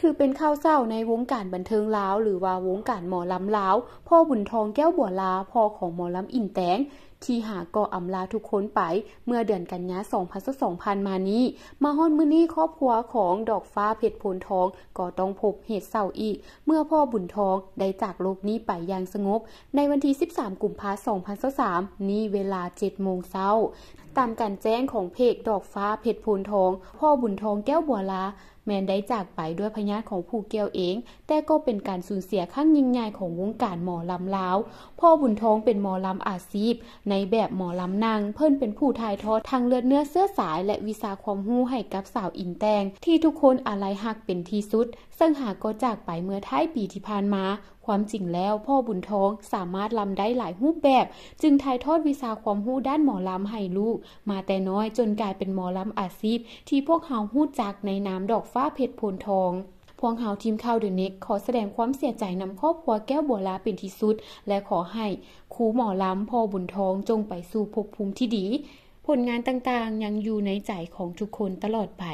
ถือเป็นข้าวเศร้าในวงการบันเทิงลาว หรือว่าวงการหมอลำลาวพ่อบุญทองแก้วบัวลาพ่อของหมอลำอินแตง ที่หาก่ออำลาทุกคนไปเมื่อเดือนกันยา2022มานี้มาฮอนมือนี้ครอบครัวของดอกฟ้าเพชรโพนทอง ก็ต้องพบเหตุเศร้าอีก เมื่อพ่อบุญทองได้จากโลกนี้ไปอย่างสงบ ในวันที่ 13 กุมภาพันธ์ 2023นี้เวลา7โมงเช้าตามการแจ้งของเพจดอกฟ้าเพชรโพนทอง พ่อบุญทองแก้วบัวลาแมนได้จากไปด้วยพญาธิของผู้เกียวเอง แต่ก็เป็นการสูญเสียครั้งยิ่งใหญ่ของวงการหมอลำลาว พ่อบุญทองเป็นหมอลำอาชีพ ในแบบหมอลำนางเพิ่นเป็นผู้ถ่ายทอดทางเลือดเนื้อเสื้อสาย และวิชาความรู้ให้กับสาวอินแตง ที่ทุกคนอะไรหักเป็นที่สุด ซึ่งหากก็จากไปเมื่อท้ายปีที่ผ่านมา ความจริงแล้วพ่อบุญทองสามารถลำได้หลายรูปแบบ จึงถ่ายทอดวิชาความรู้ด้านหมอลำให้ลูกมาแต่น้อยจนกลายเป็นหมอลำอาชีพที่พวกเฮาหู้จักในนามดอกฟ้าฟ้าเพชรพนทอง พวงเฮาทีมข่าวเดนิกขอแสดงความเสียใจนำครอบครัวแก้วบัวลาเป็นที่สุด และขอให้ ครูหมอล้ำพ่อบุญทองจงไปสู่ภพภูมิที่ดี ผลงานต่างๆ ยังอยู่ในใจของทุกคนตลอดไป